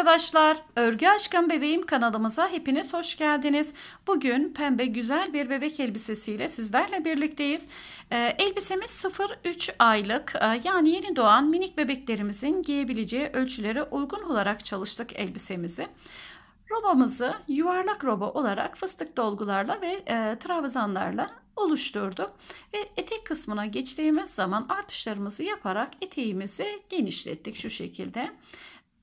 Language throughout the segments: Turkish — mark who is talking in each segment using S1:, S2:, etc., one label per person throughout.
S1: arkadaşlar. Örgü Aşkım Bebeğim kanalımıza hepiniz hoş geldiniz. Bugün pembe güzel bir bebek elbisesiyle sizlerle birlikteyiz. Ee, elbisemiz 0-3 aylık ee, yani yeni doğan minik bebeklerimizin giyebileceği ölçülere uygun olarak çalıştık elbisemizi. Robamızı yuvarlak roba olarak fıstık dolgularla ve e, trabzanlarla oluşturduk. Ve etek kısmına geçtiğimiz zaman artışlarımızı yaparak eteğimizi genişlettik şu şekilde. Şu şekilde.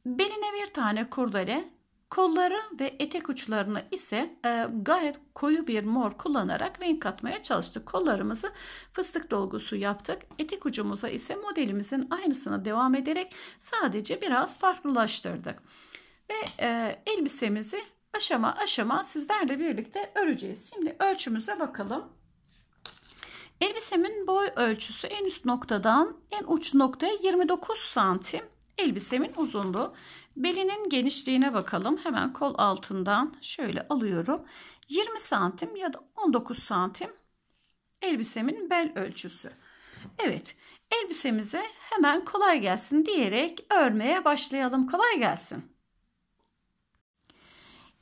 S1: Beline bir tane kurdele, kolları ve etek uçlarını ise e, gayet koyu bir mor kullanarak renk katmaya çalıştık. Kollarımızı fıstık dolgusu yaptık. Etek ucumuza ise modelimizin aynısını devam ederek sadece biraz farklılaştırdık. Ve e, elbisemizi aşama aşama sizlerle birlikte öreceğiz. Şimdi ölçümüze bakalım. Elbisemin boy ölçüsü en üst noktadan en uç noktaya 29 santim elbisemin uzunluğu. Belinin genişliğine bakalım. Hemen kol altından şöyle alıyorum. 20 santim ya da 19 santim elbisemin bel ölçüsü. Evet elbisemize hemen kolay gelsin diyerek örmeye başlayalım. Kolay gelsin.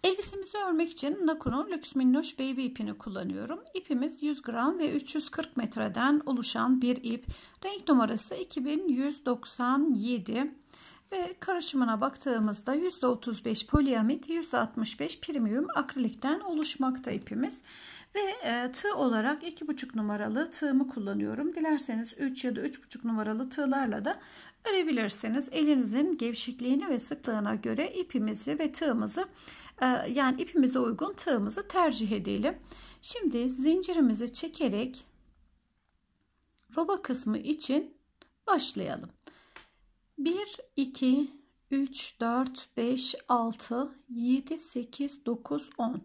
S1: Elbisemizi örmek için Naku'nun Lüks Minnoş Baby ipini kullanıyorum. İpimiz 100 gram ve 340 metreden oluşan bir ip. Renk numarası 2197. Ve karışımına baktığımızda %35 poliamit, %65 premium akrilikten oluşmakta ipimiz. Ve e, tığ olarak 2,5 numaralı tığımı kullanıyorum. Dilerseniz 3 ya da 3,5 numaralı tığlarla da örebilirsiniz. Elinizin gevşekliğini ve sıklığına göre ipimizi ve tığımızı e, yani ipimize uygun tığımızı tercih edelim. Şimdi zincirimizi çekerek roba kısmı için başlayalım. 1, 2, 3, 4, 5, 6, 7, 8, 9, 10.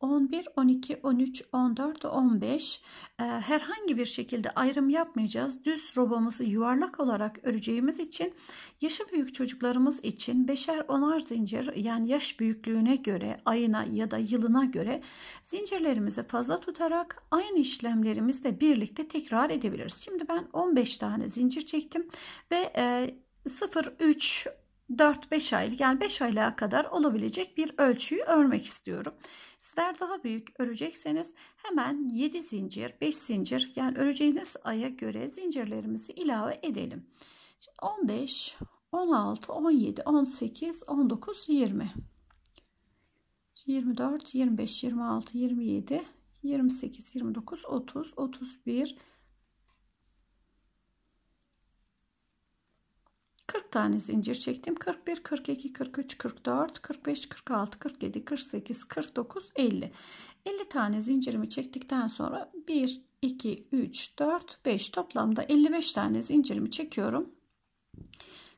S1: 11, 12, 13, 14, 15 e, herhangi bir şekilde ayrım yapmayacağız. Düz robamızı yuvarlak olarak öreceğimiz için yaşı büyük çocuklarımız için 5'er 10'ar zincir yani yaş büyüklüğüne göre ayına ya da yılına göre zincirlerimizi fazla tutarak aynı işlemlerimizle birlikte tekrar edebiliriz. Şimdi ben 15 tane zincir çektim ve e, 0, 3, 4-5 aylık yani 5 aylığa kadar olabilecek bir ölçüyü örmek istiyorum. Sizler daha büyük örecekseniz hemen 7 zincir 5 zincir yani öreceğiniz aya göre zincirlerimizi ilave edelim. 15 16 17 18 19 20 24 25 26 27 28 29 30 31 40 tane zincir çektim. 41, 42, 43, 44, 45, 46, 47, 48, 49, 50. 50 tane zincirimi çektikten sonra 1, 2, 3, 4, 5 toplamda 55 tane zincirimi çekiyorum.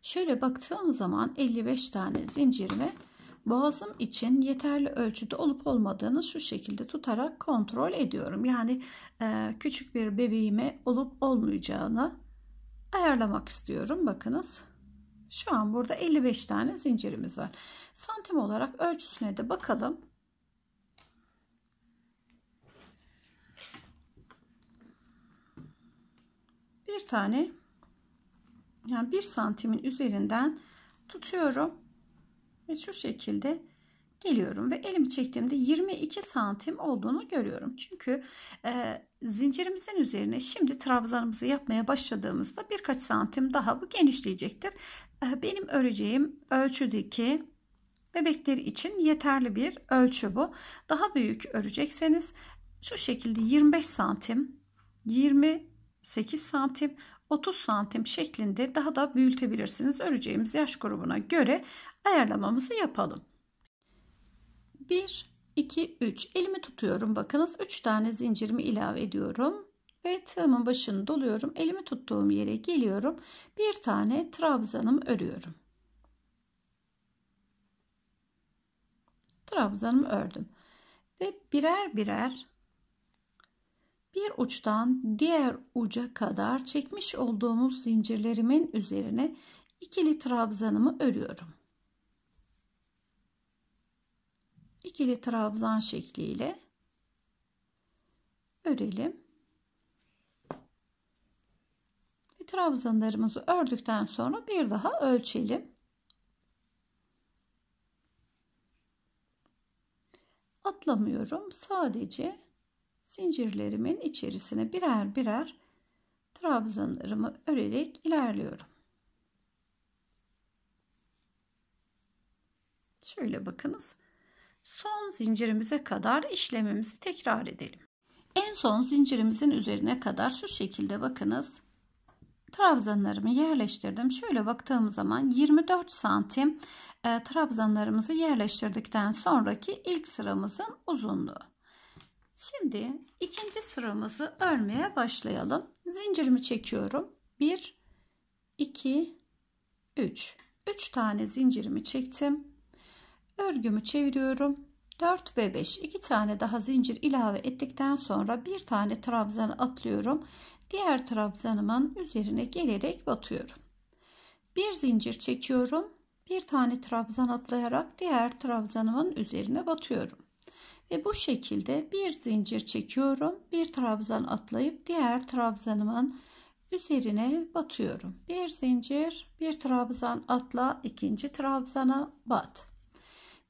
S1: Şöyle baktığım zaman 55 tane zincirimi boğazım için yeterli ölçüde olup olmadığını şu şekilde tutarak kontrol ediyorum. Yani e, küçük bir bebeğime olup olmayacağını ayarlamak istiyorum. Bakınız. Şu an burada 55 tane zincirimiz var. Santim olarak ölçüsüne de bakalım. Bir tane yani bir santimin üzerinden tutuyorum ve şu şekilde geliyorum ve elimi çektiğimde 22 santim olduğunu görüyorum. Çünkü e, zincirimizin üzerine şimdi trabzanımızı yapmaya başladığımızda birkaç santim daha bu genişleyecektir. Eh, benim öreceğim ölçüdeki bebekleri için yeterli bir ölçü bu. Daha büyük örecekseniz şu şekilde 25 santim, 28 santim, 30 santim şeklinde daha da büyütebilirsiniz. Öreceğimiz yaş grubuna göre ayarlamamızı yapalım. 1, 2, 3 elimi tutuyorum. Bakınız 3 tane zincirimi ilave ediyorum ve tığımın başını doluyorum. Elimi tuttuğum yere geliyorum. Bir tane trabzanım örüyorum. Trabzanımı ördüm. Ve birer birer bir uçtan diğer uca kadar çekmiş olduğumuz zincirlerimin üzerine ikili trabzanımı örüyorum. İkili trabzan şekliyle örelim. trabzanlarımızı ördükten sonra bir daha ölçelim. atlamıyorum. Sadece zincirlerimin içerisine birer birer trabzanlarımı örerek ilerliyorum. Şöyle bakınız. Son zincirimize kadar işlemimizi tekrar edelim. En son zincirimizin üzerine kadar şu şekilde bakınız trabzanlarımı yerleştirdim. Şöyle baktığım zaman 24 santim e, trabzanlarımızı yerleştirdikten sonraki ilk sıramızın uzunluğu. Şimdi ikinci sıramızı örmeye başlayalım. Zincirimi çekiyorum. 1, 2, 3. 3 tane zincirimi çektim. Örgümü çeviriyorum. 4 ve 5. 2 tane daha zincir ilave ettikten sonra bir tane trabzan atlıyorum diğer trabzanımın üzerine gelerek batıyorum. Bir zincir çekiyorum. Bir tane trabzan atlayarak diğer trabzanımın üzerine batıyorum. Ve bu şekilde bir zincir çekiyorum. Bir trabzan atlayıp diğer trabzanımın üzerine batıyorum. Bir zincir, bir trabzan atla, ikinci trabzana bat.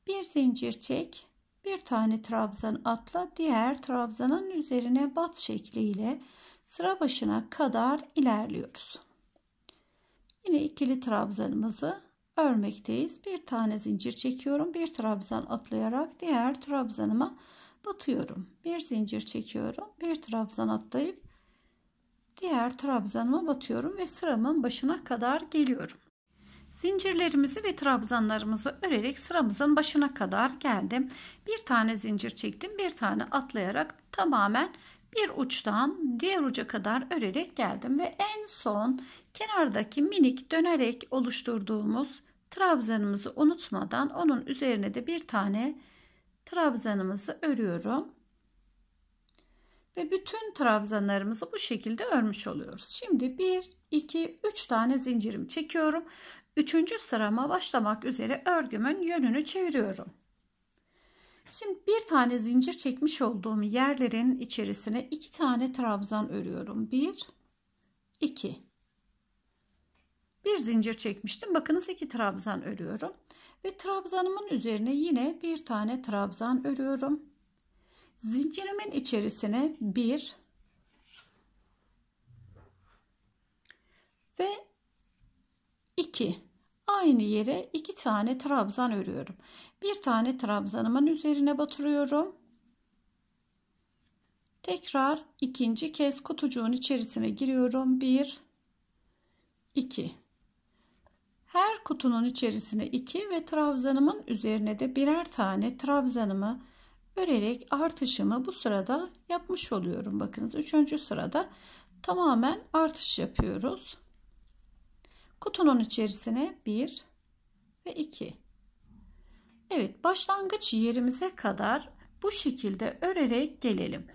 S1: Bir zincir çek, bir tane trabzan atla, diğer trabzanın üzerine bat şekliyle sıra başına kadar ilerliyoruz. Yine ikili trabzanımızı örmekteyiz. Bir tane zincir çekiyorum. Bir trabzan atlayarak diğer trabzanıma batıyorum. Bir zincir çekiyorum. Bir trabzan atlayıp diğer trabzanıma batıyorum ve sıramın başına kadar geliyorum. Zincirlerimizi ve trabzanlarımızı örerek sıramızın başına kadar geldim. Bir tane zincir çektim, bir tane atlayarak tamamen bir uçtan diğer uca kadar örerek geldim ve en son kenardaki minik dönerek oluşturduğumuz trabzanımızı unutmadan onun üzerine de bir tane trabzanımızı örüyorum. Ve bütün trabzanlarımızı bu şekilde örmüş oluyoruz. Şimdi 1, 2, 3 tane zincirimi çekiyorum. Üçüncü sırama başlamak üzere örgümün yönünü çeviriyorum. Şimdi bir tane zincir çekmiş olduğum yerlerin içerisine iki tane trabzan örüyorum. Bir, iki. Bir zincir çekmiştim. Bakınız iki trabzan örüyorum. Ve trabzanımın üzerine yine bir tane trabzan örüyorum. Zincirimin içerisine bir ve iki Aynı yere iki tane trabzan örüyorum. Bir tane trabzanımın üzerine batırıyorum. Tekrar ikinci kez kutucuğun içerisine giriyorum. 1 2 Her kutunun içerisine 2 ve trabzanımın üzerine de birer tane trabzanımı örerek artışımı bu sırada yapmış oluyorum. Bakınız 3. sırada tamamen artış yapıyoruz. Kutunun içerisine 1 ve 2. Evet başlangıç yerimize kadar bu şekilde örerek gelelim.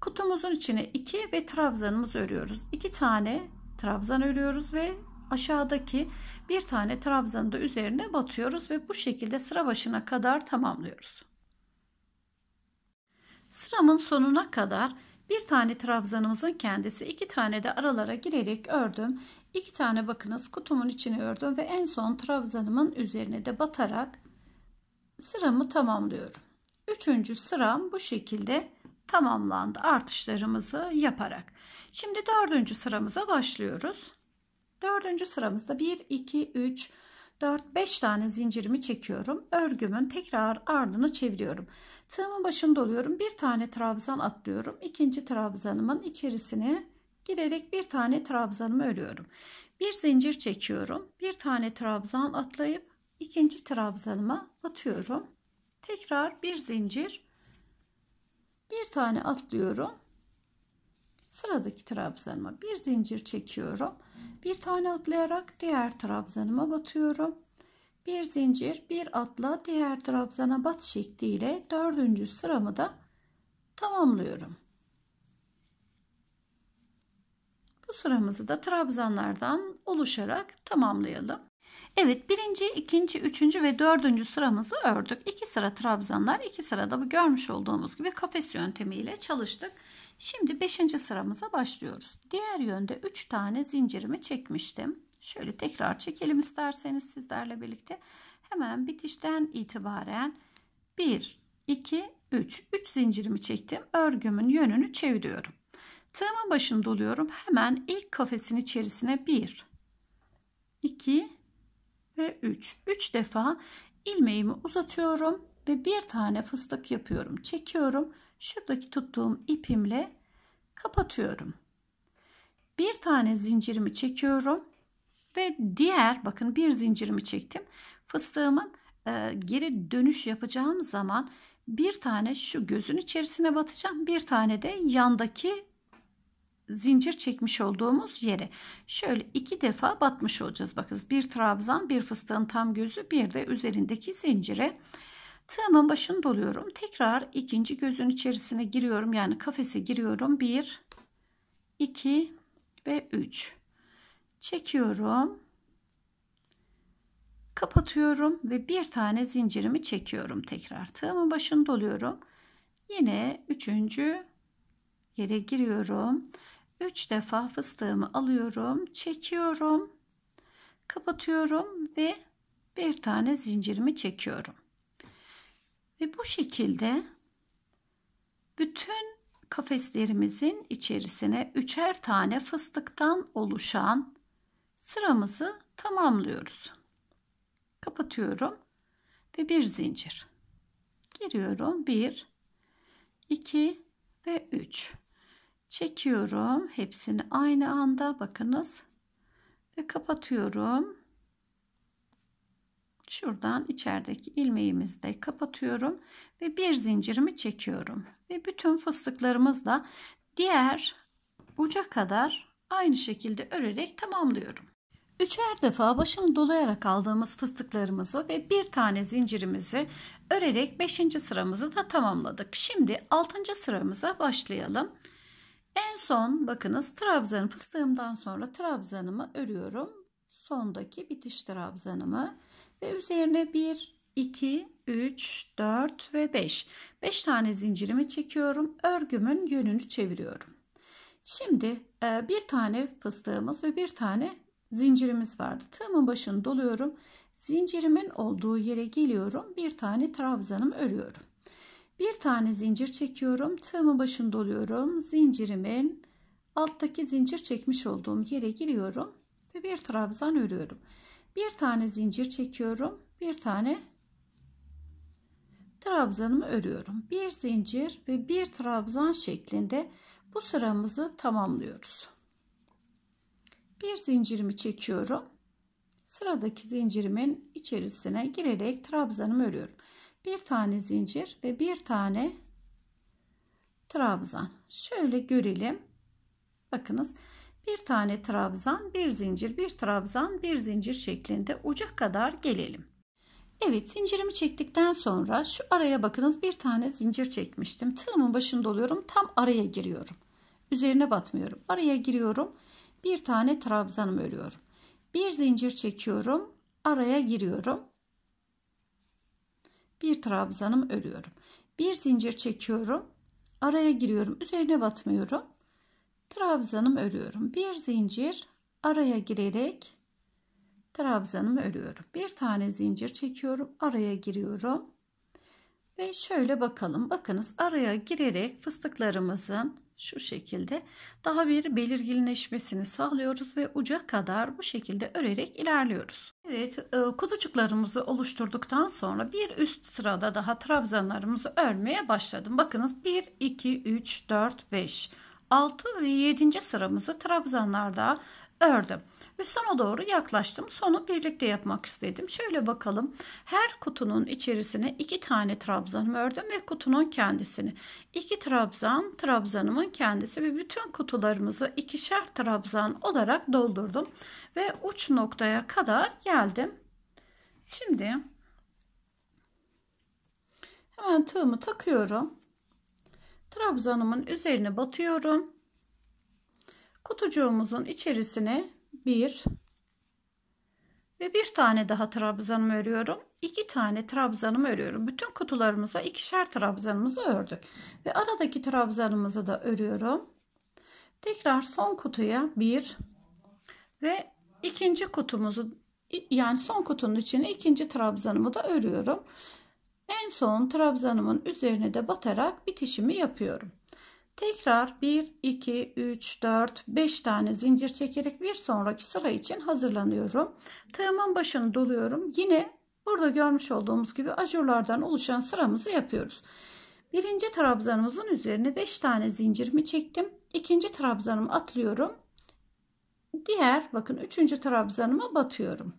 S1: Kutumuzun içine 2 ve trabzanımız örüyoruz. 2 tane trabzan örüyoruz ve aşağıdaki bir tane trabzanı da üzerine batıyoruz ve bu şekilde sıra başına kadar tamamlıyoruz. Sıramın sonuna kadar bir tane trabzanımızın kendisi, iki tane de aralara girerek ördüm. İki tane bakınız kutumun içine ördüm ve en son trabzanımın üzerine de batarak sıramı tamamlıyorum. Üçüncü sıram bu şekilde tamamlandı artışlarımızı yaparak. Şimdi dördüncü sıramıza başlıyoruz. Dördüncü sıramızda 1, 2, 3, 4, 4-5 tane zincirimi çekiyorum. Örgümün tekrar ardını çeviriyorum. Tığımın başında oluyorum. Bir tane trabzan atlıyorum. İkinci trabzanımın içerisine girerek bir tane trabzanımı örüyorum. Bir zincir çekiyorum. Bir tane trabzan atlayıp ikinci trabzanıma batıyorum. Tekrar bir zincir bir tane atlıyorum. Sıradaki trabzanıma bir zincir çekiyorum. Bir tane atlayarak diğer trabzanıma batıyorum. Bir zincir bir atla diğer trabzana bat şekliyle dördüncü sıramı da tamamlıyorum. Bu sıramızı da trabzanlardan oluşarak tamamlayalım. Evet birinci, ikinci, üçüncü ve dördüncü sıramızı ördük. İki sıra trabzanlar, iki sırada bu görmüş olduğumuz gibi kafes yöntemiyle çalıştık. Şimdi 5. sıramıza başlıyoruz. Diğer yönde 3 tane zincirimi çekmiştim. Şöyle tekrar çekelim isterseniz sizlerle birlikte. Hemen bitişten itibaren 1, 2, 3. 3 zincirimi çektim. Örgümün yönünü çeviriyorum. Tığımın başında doluyorum. Hemen ilk kafesin içerisine 1, 2 ve 3. 3 defa ilmeğimi uzatıyorum ve bir tane fıstık yapıyorum. Çekiyorum şuradaki tuttuğum ipimle kapatıyorum. Bir tane zincirimi çekiyorum ve diğer bakın bir zincirimi çektim. Fıstığımın e, geri dönüş yapacağım zaman bir tane şu gözün içerisine batacağım. Bir tane de yandaki zincir çekmiş olduğumuz yere. Şöyle iki defa batmış olacağız. Bakınız bir trabzan, bir fıstığın tam gözü, bir de üzerindeki zincire. Tığımın başını doluyorum. Tekrar ikinci gözün içerisine giriyorum. Yani kafese giriyorum. 1, 2 ve 3. Çekiyorum. Kapatıyorum ve bir tane zincirimi çekiyorum tekrar. Tığımın başını doluyorum. Yine üçüncü yere giriyorum. Üç defa fıstığımı alıyorum. Çekiyorum. Kapatıyorum ve bir tane zincirimi çekiyorum. Ve bu şekilde bütün kafeslerimizin içerisine üçer tane fıstıktan oluşan sıramızı tamamlıyoruz. Kapatıyorum ve bir zincir. Giriyorum 1 2 ve 3. Çekiyorum hepsini aynı anda bakınız ve kapatıyorum şuradan içerideki ilmeğimizi de kapatıyorum ve bir zincirimi çekiyorum ve bütün fıstıklarımızla diğer uca kadar aynı şekilde örerek tamamlıyorum. Üçer defa başını dolayarak aldığımız fıstıklarımızı ve bir tane zincirimizi örerek 5. sıramızı da tamamladık. Şimdi 6. sıramıza başlayalım. En son bakınız trabzan fıstığımdan sonra trabzanımı örüyorum. Sondaki bitiş trabzanımı ve üzerine 1, 2, 3, 4 ve 5. 5 tane zincirimi çekiyorum. Örgümün yönünü çeviriyorum. Şimdi e, bir tane fıstığımız ve bir tane zincirimiz vardı. Tığımın başını doluyorum. Zincirimin olduğu yere geliyorum. Bir tane trabzanım örüyorum. Bir tane zincir çekiyorum. Tığımın başını doluyorum. Zincirimin alttaki zincir çekmiş olduğum yere giriyorum ve bir trabzan örüyorum. Bir tane zincir çekiyorum. Bir tane trabzanımı örüyorum. Bir zincir ve bir trabzan şeklinde bu sıramızı tamamlıyoruz. Bir zincirimi çekiyorum. Sıradaki zincirimin içerisine girerek trabzanımı örüyorum. Bir tane zincir ve bir tane trabzan. Şöyle görelim. Bakınız bir tane trabzan, bir zincir, bir trabzan, bir zincir şeklinde uca kadar gelelim. Evet zincirimi çektikten sonra şu araya bakınız bir tane zincir çekmiştim. Tığımın başında oluyorum tam araya giriyorum. Üzerine batmıyorum. Araya giriyorum. Bir tane trabzanım örüyorum. Bir zincir çekiyorum. Araya giriyorum. Bir trabzanım örüyorum. Bir zincir çekiyorum. Araya giriyorum. Üzerine batmıyorum trabzanımı örüyorum. Bir zincir araya girerek trabzanımı örüyorum. Bir tane zincir çekiyorum. Araya giriyorum. Ve şöyle bakalım. Bakınız araya girerek fıstıklarımızın şu şekilde daha bir belirginleşmesini sağlıyoruz ve uca kadar bu şekilde örerek ilerliyoruz. Evet e, kutucuklarımızı oluşturduktan sonra bir üst sırada daha trabzanlarımızı örmeye başladım. Bakınız 1, 2, 3, 4, 5 6 ve 7. sıramızı trabzanlarda ördüm ve sona doğru yaklaştım. Sonu birlikte yapmak istedim. Şöyle bakalım. Her kutunun içerisine iki tane trabzanımı ördüm ve kutunun kendisini. İki trabzan, trabzanımın kendisi ve bütün kutularımızı ikişer trabzan olarak doldurdum ve uç noktaya kadar geldim. Şimdi hemen tığımı takıyorum trabzanımın üzerine batıyorum. Kutucuğumuzun içerisine bir ve bir tane daha trabzanımı örüyorum. İki tane trabzanımı örüyorum. Bütün kutularımıza ikişer trabzanımızı ördük. Ve aradaki trabzanımızı da örüyorum. Tekrar son kutuya bir ve ikinci kutumuzu yani son kutunun içine ikinci trabzanımı da örüyorum. En son trabzanımın üzerine de batarak bitişimi yapıyorum. Tekrar 1, 2, 3, 4, 5 tane zincir çekerek bir sonraki sıra için hazırlanıyorum. Tığımın başını doluyorum. Yine burada görmüş olduğumuz gibi ajurlardan oluşan sıramızı yapıyoruz. Birinci trabzanımızın üzerine 5 tane zincirimi çektim. İkinci trabzanımı atlıyorum. Diğer bakın üçüncü trabzanıma batıyorum.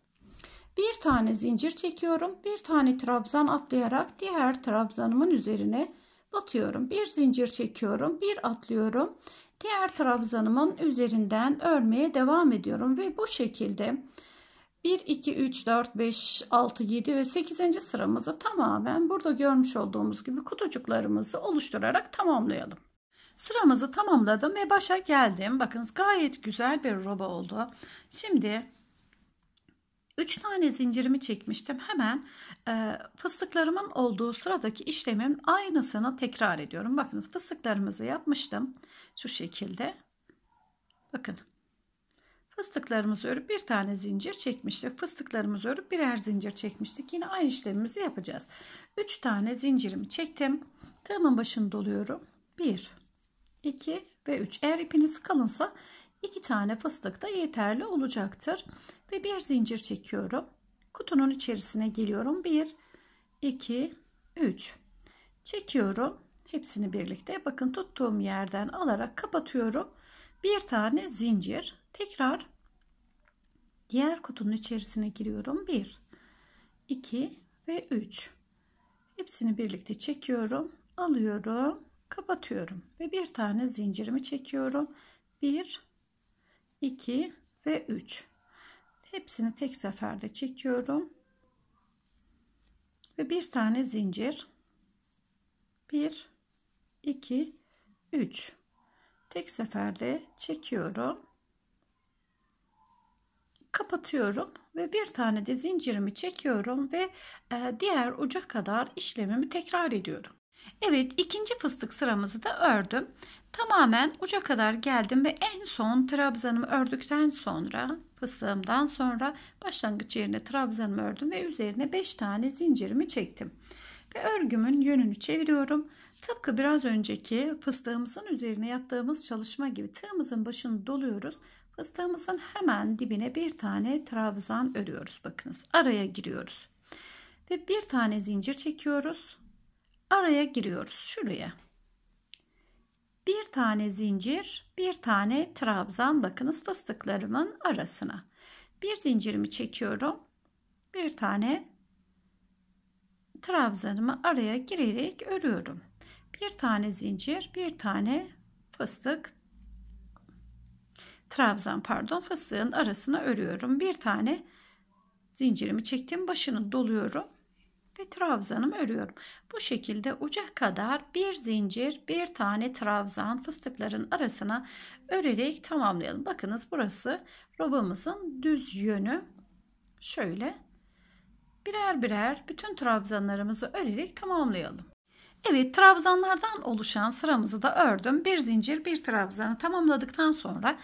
S1: Bir tane zincir çekiyorum. Bir tane trabzan atlayarak diğer trabzanımın üzerine batıyorum. Bir zincir çekiyorum. Bir atlıyorum. Diğer trabzanımın üzerinden örmeye devam ediyorum. Ve bu şekilde 1, 2, 3, 4, 5, 6, 7 ve 8. sıramızı tamamen burada görmüş olduğumuz gibi kutucuklarımızı oluşturarak tamamlayalım. Sıramızı tamamladım ve başa geldim. Bakınız gayet güzel bir roba oldu. Şimdi 3 tane zincirimi çekmiştim. Hemen e, fıstıklarımın olduğu sıradaki işlemin aynısını tekrar ediyorum. Bakınız fıstıklarımızı yapmıştım. Şu şekilde. Bakın. Fıstıklarımızı örüp bir tane zincir çekmiştik. Fıstıklarımızı örüp birer zincir çekmiştik. Yine aynı işlemimizi yapacağız. 3 tane zincirimi çektim. Tığımın başını doluyorum. 1, 2 ve 3. Eğer ipiniz kalınsa 2 tane fıstık da yeterli olacaktır. Ve bir zincir çekiyorum. Kutunun içerisine geliyorum. 1, 2, 3. Çekiyorum. Hepsini birlikte bakın tuttuğum yerden alarak kapatıyorum. Bir tane zincir. Tekrar diğer kutunun içerisine giriyorum. 1, 2 ve 3. Hepsini birlikte çekiyorum. Alıyorum. Kapatıyorum. Ve bir tane zincirimi çekiyorum. 1, 2 ve 3 hepsini tek seferde çekiyorum ve bir tane zincir 1 2 3 tek seferde çekiyorum kapatıyorum ve bir tane de zincirimi çekiyorum ve e, diğer uca kadar işlemimi tekrar ediyorum Evet ikinci fıstık sıramızı da ördüm. Tamamen uca kadar geldim ve en son trabzanımı ördükten sonra fıstığımdan sonra başlangıç yerine trabzanımı ördüm ve üzerine 5 tane zincirimi çektim. Ve örgümün yönünü çeviriyorum. Tıpkı biraz önceki fıstığımızın üzerine yaptığımız çalışma gibi tığımızın başını doluyoruz. Fıstığımızın hemen dibine bir tane trabzan örüyoruz. Bakınız araya giriyoruz. Ve bir tane zincir çekiyoruz. Araya giriyoruz şuraya bir tane zincir, bir tane trabzan bakınız fıstıklarımın arasına. Bir zincirimi çekiyorum. Bir tane trabzanımı araya girerek örüyorum. Bir tane zincir, bir tane fıstık trabzan pardon fıstığın arasına örüyorum. Bir tane zincirimi çektim, başını doluyorum ve trabzanımı örüyorum. Bu şekilde uca kadar bir zincir bir tane trabzan fıstıkların arasına örerek tamamlayalım. Bakınız burası robamızın düz yönü. Şöyle birer birer bütün trabzanlarımızı örerek tamamlayalım. Evet trabzanlardan oluşan sıramızı da ördüm. Bir zincir bir trabzanı tamamladıktan sonra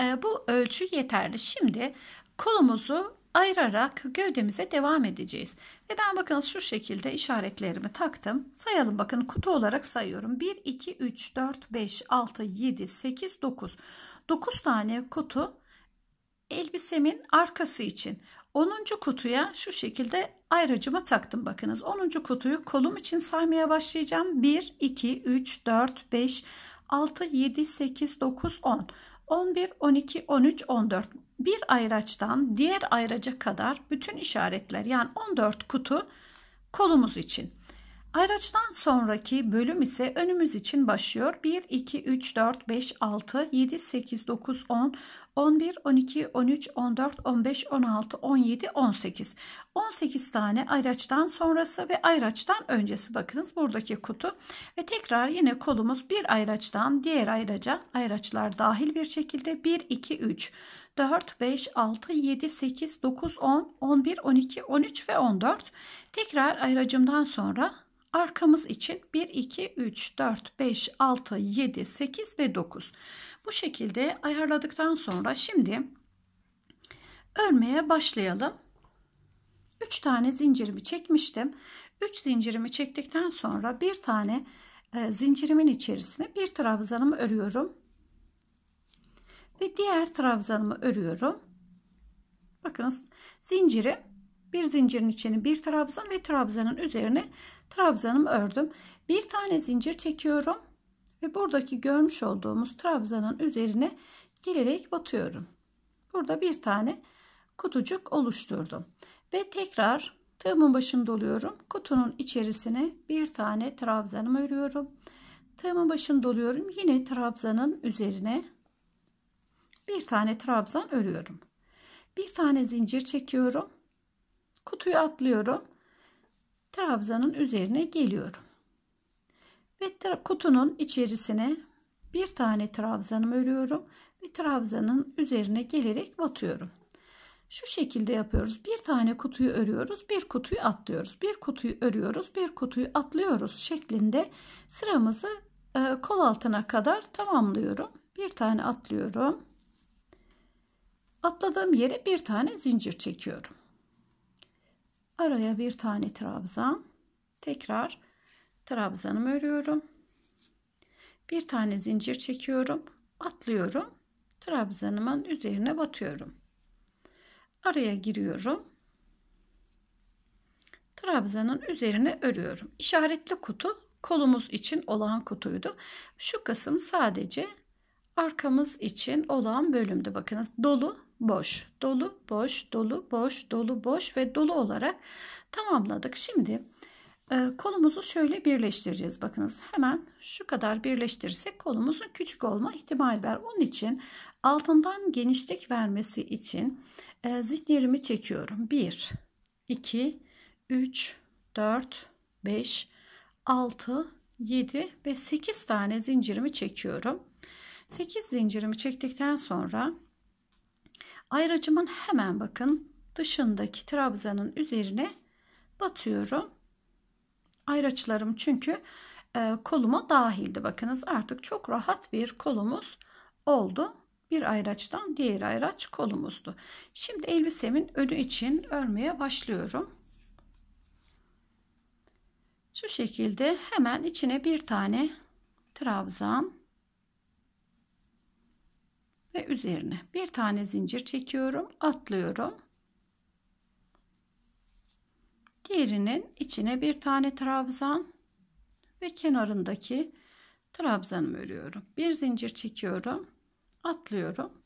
S1: e, bu ölçü yeterli. Şimdi kolumuzu ayırarak gövdemize devam edeceğiz. Ve ben bakın şu şekilde işaretlerimi taktım. Sayalım bakın kutu olarak sayıyorum. 1, 2, 3, 4, 5, 6, 7, 8, 9. 9 tane kutu elbisemin arkası için. 10. kutuya şu şekilde ayracımı taktım bakınız. 10. kutuyu kolum için saymaya başlayacağım. 1, 2, 3, 4, 5, 6, 7, 8, 9, 10. 11, 12, 13, 14 bir ayraçtan diğer ayraca kadar bütün işaretler yani 14 kutu kolumuz için. Ayraçtan sonraki bölüm ise önümüz için başlıyor. 1, 2, 3, 4, 5, 6, 7, 8, 9, 10, 11, 12, 13, 14, 15, 16, 17, 18. 18 tane ayraçtan sonrası ve ayraçtan öncesi bakınız buradaki kutu. Ve tekrar yine kolumuz bir ayraçtan diğer ayraca ayraçlar dahil bir şekilde 1, 2, 3. 4, 5, 6, 7, 8, 9, 10, 11, 12, 13 ve 14. Tekrar ayracımdan sonra arkamız için 1, 2, 3, 4, 5, 6, 7, 8 ve 9. Bu şekilde ayarladıktan sonra şimdi örmeye başlayalım. 3 tane zincirimi çekmiştim. 3 zincirimi çektikten sonra bir tane e, zincirimin içerisine bir trabzanımı örüyorum. Ve diğer trabzanımı örüyorum. Bakınız zinciri bir zincirin içine bir trabzan ve trabzanın üzerine trabzanımı ördüm. Bir tane zincir çekiyorum ve buradaki görmüş olduğumuz trabzanın üzerine gelerek batıyorum. Burada bir tane kutucuk oluşturdum. Ve tekrar tığımın başını doluyorum. Kutunun içerisine bir tane trabzanımı örüyorum. Tığımın başını doluyorum. Yine trabzanın üzerine bir tane trabzan örüyorum. Bir tane zincir çekiyorum. Kutuyu atlıyorum trabzanın üzerine geliyorum. Ve kutunun içerisine bir tane trabzanımı örüyorum ve trabzanın üzerine gelerek batıyorum. Şu şekilde yapıyoruz. Bir tane kutuyu örüyoruz, bir kutuyu atlıyoruz. Bir kutuyu örüyoruz, bir kutuyu atlıyoruz şeklinde sıramızı e, kol altına kadar tamamlıyorum. Bir tane atlıyorum. Atladığım yere bir tane zincir çekiyorum araya bir tane trabzan tekrar trabzanımı örüyorum bir tane zincir çekiyorum atlıyorum trabzanımın üzerine batıyorum araya giriyorum trabzanın üzerine örüyorum İşaretli kutu kolumuz için olan kutuydu şu kısım sadece arkamız için olan bölümdü bakınız dolu boş, dolu, boş, dolu, boş, dolu, boş ve dolu olarak tamamladık. Şimdi e, kolumuzu şöyle birleştireceğiz. Bakınız hemen şu kadar birleştirirsek kolumuzun küçük olma ihtimali var. Onun için altından genişlik vermesi için e, çekiyorum. 1, 2, 3, 4, 5, 6, 7 ve 8 tane zincirimi çekiyorum. 8 zincirimi çektikten sonra ayracımın hemen bakın dışındaki trabzanın üzerine batıyorum. Ayraçlarım çünkü e, koluma dahildi. Bakınız artık çok rahat bir kolumuz oldu. Bir ayraçtan diğer ayraç kolumuzdu. Şimdi elbisemin önü için örmeye başlıyorum. Şu şekilde hemen içine bir tane trabzan ve üzerine bir tane zincir çekiyorum atlıyorum diğerinin içine bir tane trabzan ve kenarındaki trabzanımı örüyorum bir zincir çekiyorum atlıyorum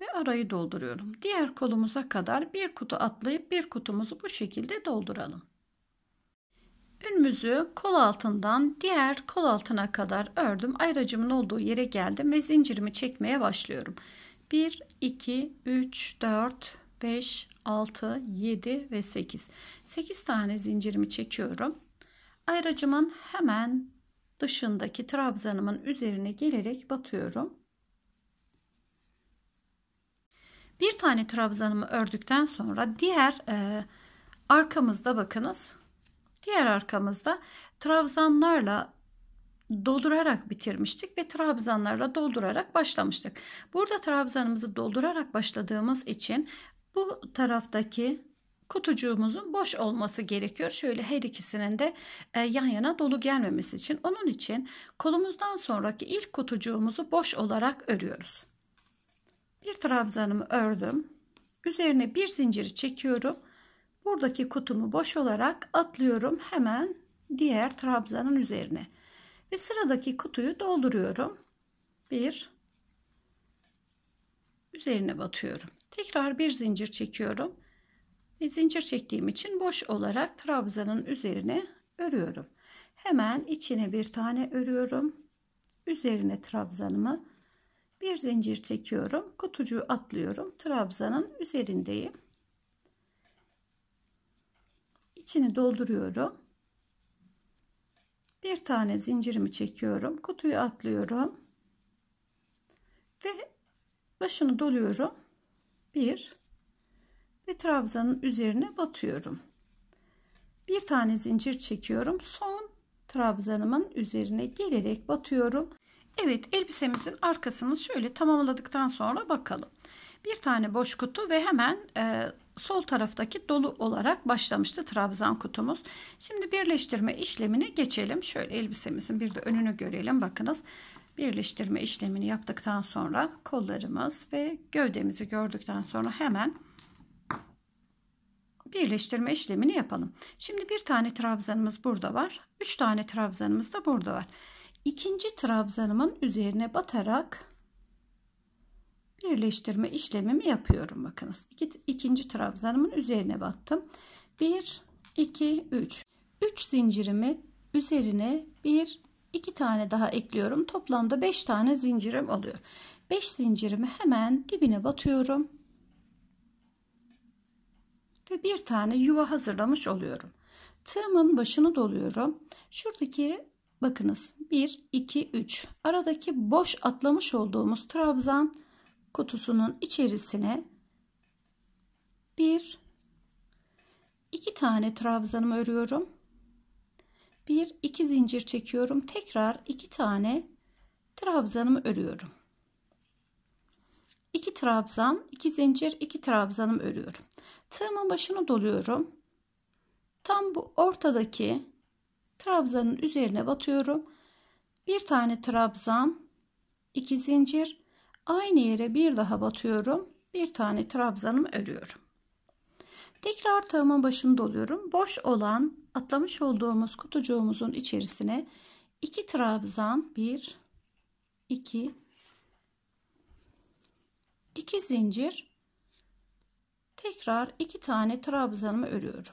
S1: ve arayı dolduruyorum diğer kolumuza kadar bir kutu atlayıp bir kutumuzu bu şekilde dolduralım Ünümüzü kol altından diğer kol altına kadar ördüm. Ayracımın olduğu yere geldim ve zincirimi çekmeye başlıyorum. 1, 2, 3, 4, 5, 6, 7 ve 8. 8 tane zincirimi çekiyorum. Ayracımın hemen dışındaki trabzanımın üzerine gelerek batıyorum. Bir tane trabzanımı ördükten sonra diğer e, arkamızda bakınız Diğer arkamızda trabzanlarla doldurarak bitirmiştik ve trabzanlarla doldurarak başlamıştık. Burada trabzanımızı doldurarak başladığımız için bu taraftaki kutucuğumuzun boş olması gerekiyor. Şöyle her ikisinin de e, yan yana dolu gelmemesi için. Onun için kolumuzdan sonraki ilk kutucuğumuzu boş olarak örüyoruz. Bir trabzanımı ördüm. Üzerine bir zinciri çekiyorum Buradaki kutumu boş olarak atlıyorum hemen diğer trabzanın üzerine. Ve sıradaki kutuyu dolduruyorum. Bir. Üzerine batıyorum. Tekrar bir zincir çekiyorum. Ve zincir çektiğim için boş olarak trabzanın üzerine örüyorum. Hemen içine bir tane örüyorum. Üzerine trabzanımı bir zincir çekiyorum. Kutucuğu atlıyorum. Trabzanın üzerindeyim içini dolduruyorum. Bir tane zincirimi çekiyorum. Kutuyu atlıyorum. Ve başını doluyorum. Bir ve trabzanın üzerine batıyorum. Bir tane zincir çekiyorum. Son trabzanımın üzerine gelerek batıyorum. Evet elbisemizin arkasını şöyle tamamladıktan sonra bakalım. Bir tane boş kutu ve hemen e, sol taraftaki dolu olarak başlamıştı trabzan kutumuz. Şimdi birleştirme işlemini geçelim. Şöyle elbisemizin bir de önünü görelim. Bakınız birleştirme işlemini yaptıktan sonra kollarımız ve gövdemizi gördükten sonra hemen birleştirme işlemini yapalım. Şimdi bir tane trabzanımız burada var. Üç tane trabzanımız da burada var. İkinci trabzanımın üzerine batarak birleştirme işlemimi yapıyorum. Bakınız İki, ikinci trabzanımın üzerine battım. 1, 2, 3. 3 zincirimi üzerine 1, 2 tane daha ekliyorum. Toplamda 5 tane zincirim oluyor. 5 zincirimi hemen dibine batıyorum. Ve bir tane yuva hazırlamış oluyorum. Tığımın başını doluyorum. Şuradaki bakınız 1, 2, 3. Aradaki boş atlamış olduğumuz trabzan kutusunun içerisine bir iki tane trabzanımı örüyorum. Bir iki zincir çekiyorum. Tekrar iki tane trabzanımı örüyorum. 2 trabzan, iki zincir, iki trabzanımı örüyorum. Tığımın başını doluyorum. Tam bu ortadaki trabzanın üzerine batıyorum. Bir tane trabzan, iki zincir, Aynı yere bir daha batıyorum. Bir tane trabzanım örüyorum. Tekrar tığımın başını doluyorum. Boş olan atlamış olduğumuz kutucuğumuzun içerisine 2 trabzan 1 2 2 zincir tekrar 2 tane trabzanımı örüyorum.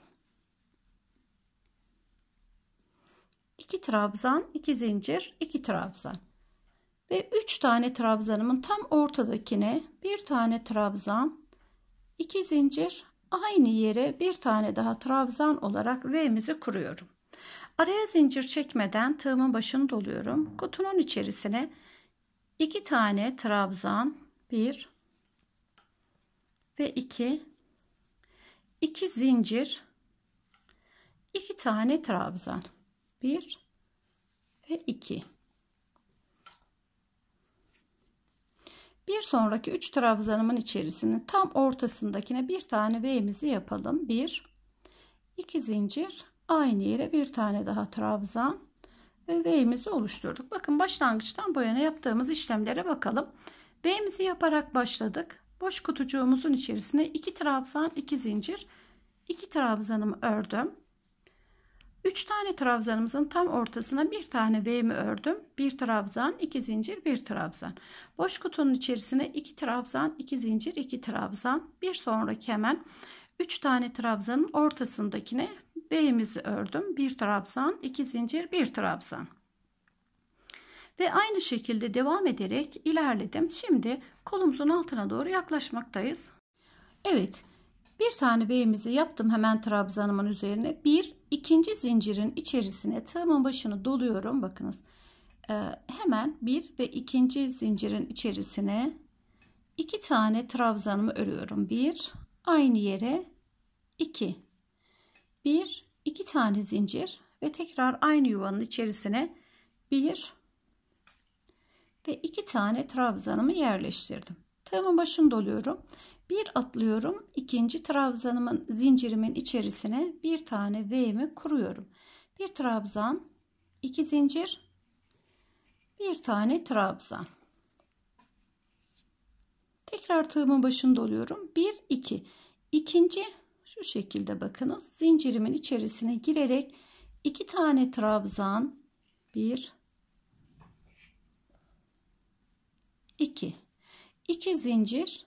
S1: 2 trabzan, 2 zincir, 2 trabzan. Ve 3 tane trabzanımın tam ortadakine bir tane trabzan, 2 zincir, aynı yere bir tane daha trabzan olarak V'mizi kuruyorum. Araya zincir çekmeden tığımın başını doluyorum. Kutunun içerisine 2 tane trabzan, 1 ve 2 2 zincir 2 tane trabzan 1 ve 2 Bir sonraki 3 trabzanımın içerisinin tam ortasındakine bir tane V yapalım. 1 2 zincir aynı yere bir tane daha trabzan ve V'imizi oluşturduk. Bakın başlangıçtan bu yana yaptığımız işlemlere bakalım. V'imizi yaparak başladık. Boş kutucuğumuzun içerisine 2 trabzan 2 zincir 2 trabzanımı ördüm. 3 tane trabzanımızın tam ortasına bir tane V'mi ördüm. Bir trabzan, iki zincir, bir trabzan. Boş kutunun içerisine iki trabzan, iki zincir, iki trabzan. Bir sonraki hemen 3 tane trabzanın ortasındakine V'mizi ördüm. Bir trabzan, iki zincir, bir trabzan. Ve aynı şekilde devam ederek ilerledim. Şimdi kolumuzun altına doğru yaklaşmaktayız. Evet. Bir tane beyimizi yaptım hemen trabzanımın üzerine. Bir, ikinci zincirin içerisine tığımın başını doluyorum. Bakınız e, hemen bir ve ikinci zincirin içerisine iki tane trabzanımı örüyorum. Bir, aynı yere iki. Bir, iki tane zincir ve tekrar aynı yuvanın içerisine bir ve iki tane trabzanımı yerleştirdim. Tığımın başını doluyorum. Bir atlıyorum ikinci trabzanımın zincirimin içerisine bir tane V'mi kuruyorum. Bir trabzan, iki zincir, bir tane trabzan. Tekrar tığımın başında oluyorum. 1 2. İkinci şu şekilde bakınız. Zincirimin içerisine girerek iki tane trabzan 1 2 2 zincir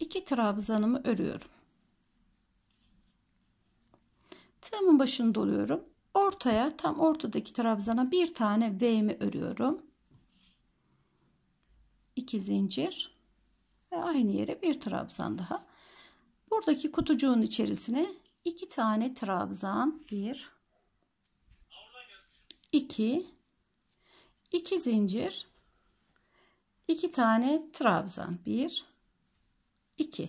S1: 2 trabzanımı örüyorum. Tığımın başını doluyorum. Ortaya tam ortadaki trabzana bir tane V'mi örüyorum. 2 zincir ve aynı yere bir trabzan daha. Buradaki kutucuğun içerisine 2 tane trabzan 1 2 2 zincir 2 tane trabzan 1 2.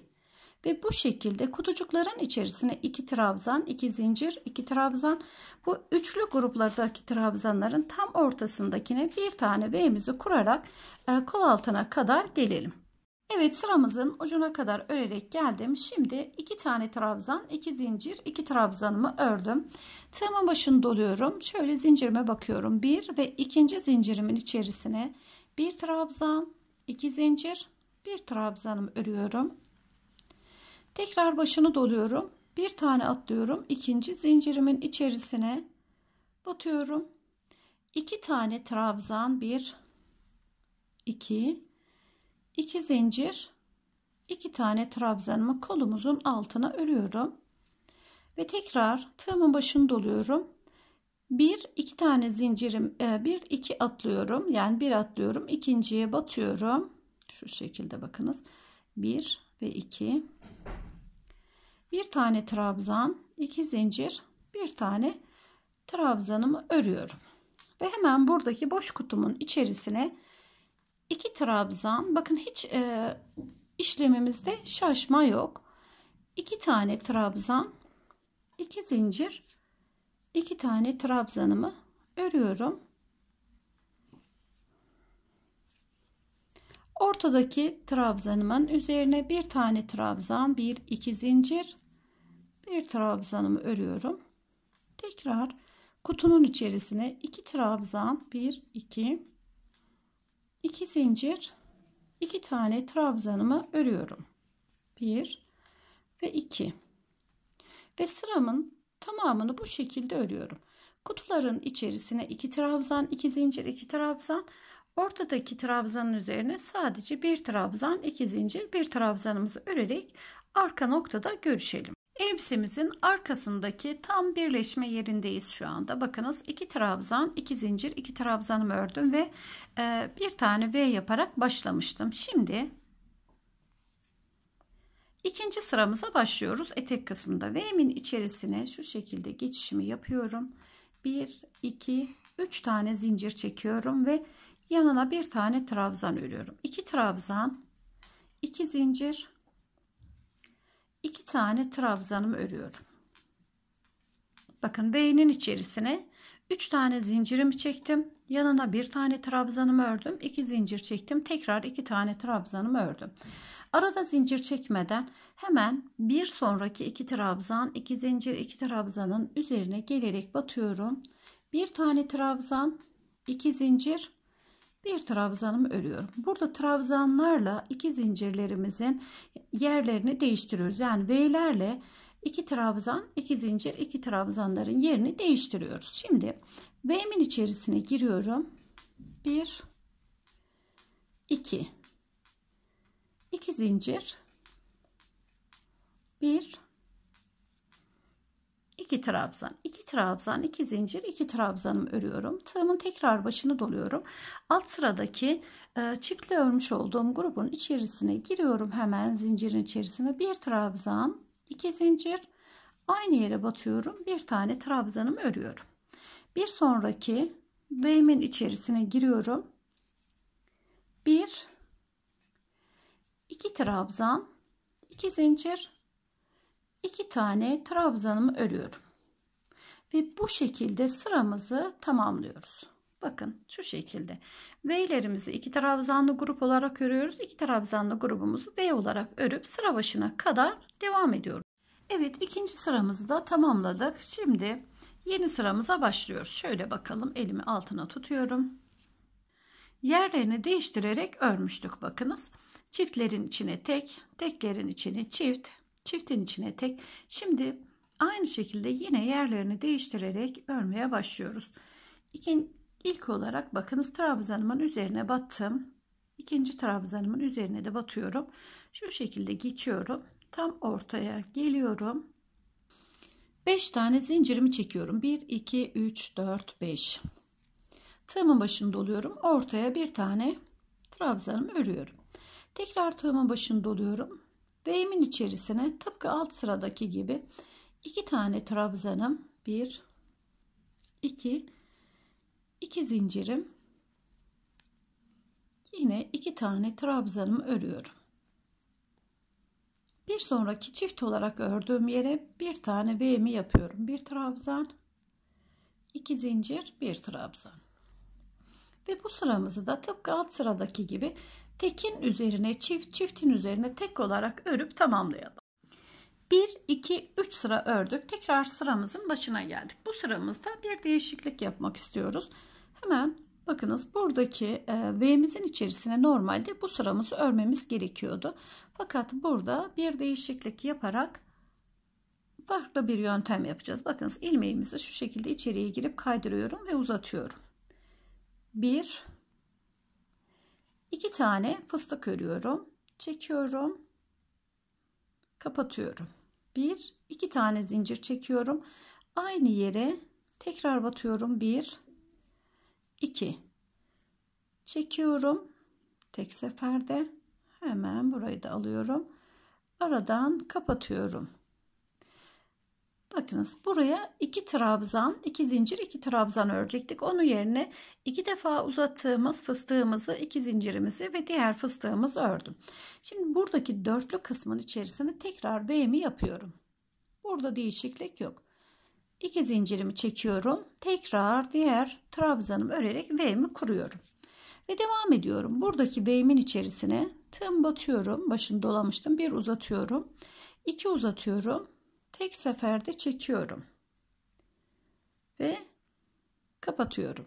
S1: Ve bu şekilde kutucukların içerisine 2 trabzan, 2 zincir, 2 trabzan. Bu üçlü gruplardaki trabzanların tam ortasındakine bir tane V'mizi kurarak e, kol altına kadar gelelim. Evet sıramızın ucuna kadar örerek geldim. Şimdi iki tane trabzan, iki zincir, iki trabzanımı ördüm. Tığımın başını doluyorum. Şöyle zincirime bakıyorum. Bir ve ikinci zincirimin içerisine bir trabzan, iki zincir, bir trabzanım örüyorum tekrar başını doluyorum bir tane atlıyorum ikinci zincirimin içerisine batıyorum iki tane trabzan bir iki iki zincir iki tane trabzanımı kolumuzun altına örüyorum ve tekrar tığımın başını doluyorum bir iki tane zincirim e, bir iki atlıyorum yani bir atlıyorum ikinciye batıyorum şu şekilde bakınız. 1 ve 2. Bir tane trabzan, iki zincir, bir tane trabzanımı örüyorum. Ve hemen buradaki boş kutumun içerisine iki trabzan. Bakın hiç e, işlemimizde şaşma yok. İki tane trabzan, iki zincir, iki tane trabzanımı örüyorum. Ortadaki trabzanımın üzerine bir tane trabzan, bir iki zincir, bir trabzanımı örüyorum. Tekrar kutunun içerisine iki trabzan, bir iki, iki zincir, iki tane trabzanımı örüyorum. Bir ve iki. Ve sıramın tamamını bu şekilde örüyorum. Kutuların içerisine iki trabzan, iki zincir, iki trabzan Ortadaki trabzanın üzerine sadece bir trabzan, iki zincir, bir trabzanımızı örerek arka noktada görüşelim. Elbisemizin arkasındaki tam birleşme yerindeyiz şu anda. Bakınız iki trabzan, iki zincir, iki trabzanımı ördüm ve e, bir tane V yaparak başlamıştım. Şimdi ikinci sıramıza başlıyoruz. Etek kısmında V'min içerisine şu şekilde geçişimi yapıyorum. 1, 2, 3 tane zincir çekiyorum ve yanına bir tane trabzan örüyorum. 2 trabzan, 2 zincir, 2 tane trabzanımı örüyorum. Bakın beynin içerisine 3 tane zincirimi çektim. Yanına bir tane trabzanımı ördüm. 2 zincir çektim. Tekrar 2 tane trabzanımı ördüm. Arada zincir çekmeden hemen bir sonraki 2 trabzan, 2 zincir, 2 trabzanın üzerine gelerek batıyorum. Bir tane trabzan, 2 zincir, bir trabzanım örüyorum. Burada trabzanlarla iki zincirlerimizin yerlerini değiştiriyoruz. Yani V'lerle iki trabzan, iki zincir, iki trabzanların yerini değiştiriyoruz. Şimdi V'min içerisine giriyorum. 1 2 2 zincir 1 2 trabzan, 2 trabzan, 2 zincir, 2 trabzanımı örüyorum. Tığımın tekrar başını doluyorum. Alt sıradaki e, çiftli örmüş olduğum grubun içerisine giriyorum hemen zincirin içerisine. 1 trabzan, 2 zincir, aynı yere batıyorum. Bir tane trabzanımı örüyorum. Bir sonraki değimin içerisine giriyorum. 1 2 trabzan, 2 zincir, iki tane trabzanımı örüyorum. Ve bu şekilde sıramızı tamamlıyoruz. Bakın şu şekilde. V'lerimizi iki trabzanlı grup olarak örüyoruz. İki trabzanlı grubumuzu V olarak örüp sıra başına kadar devam ediyoruz. Evet ikinci sıramızı da tamamladık. Şimdi yeni sıramıza başlıyoruz. Şöyle bakalım elimi altına tutuyorum. Yerlerini değiştirerek örmüştük bakınız. Çiftlerin içine tek, teklerin içine çift, çiftin içine tek. Şimdi aynı şekilde yine yerlerini değiştirerek örmeye başlıyoruz. İkin, ilk olarak bakınız trabzanımın üzerine battım. İkinci trabzanımın üzerine de batıyorum. Şu şekilde geçiyorum. Tam ortaya geliyorum. 5 tane zincirimi çekiyorum. 1, 2, 3, 4, 5. Tığımın başında doluyorum. Ortaya bir tane trabzanımı örüyorum. Tekrar tığımın başında doluyorum. Beymin içerisine tıpkı alt sıradaki gibi iki tane trabzanım, bir, iki, iki zincirim, yine iki tane trabzanımı örüyorum. Bir sonraki çift olarak ördüğüm yere bir tane V'mi yapıyorum. Bir trabzan, iki zincir, bir trabzan. Ve bu sıramızı da tıpkı alt sıradaki gibi tekin üzerine çift, çiftin üzerine tek olarak örüp tamamlayalım. 1, 2, 3 sıra ördük. Tekrar sıramızın başına geldik. Bu sıramızda bir değişiklik yapmak istiyoruz. Hemen bakınız buradaki e, V'mizin içerisine normalde bu sıramızı örmemiz gerekiyordu. Fakat burada bir değişiklik yaparak farklı bir yöntem yapacağız. Bakınız ilmeğimizi şu şekilde içeriye girip kaydırıyorum ve uzatıyorum. 1 2 tane fıstık örüyorum. Çekiyorum. Kapatıyorum. 1 2 tane zincir çekiyorum. Aynı yere tekrar batıyorum. 1 2 çekiyorum. Tek seferde hemen burayı da alıyorum. Aradan kapatıyorum. Bakınız buraya iki trabzan, iki zincir, iki trabzan örecektik. Onun yerine iki defa uzattığımız fıstığımızı, iki zincirimizi ve diğer fıstığımızı ördüm. Şimdi buradaki dörtlü kısmın içerisinde tekrar V'mi yapıyorum. Burada değişiklik yok. İki zincirimi çekiyorum. Tekrar diğer trabzanımı örerek V'mi kuruyorum. Ve devam ediyorum. Buradaki V'min içerisine tığım batıyorum. Başını dolamıştım. Bir uzatıyorum. İki uzatıyorum tek seferde çekiyorum ve kapatıyorum.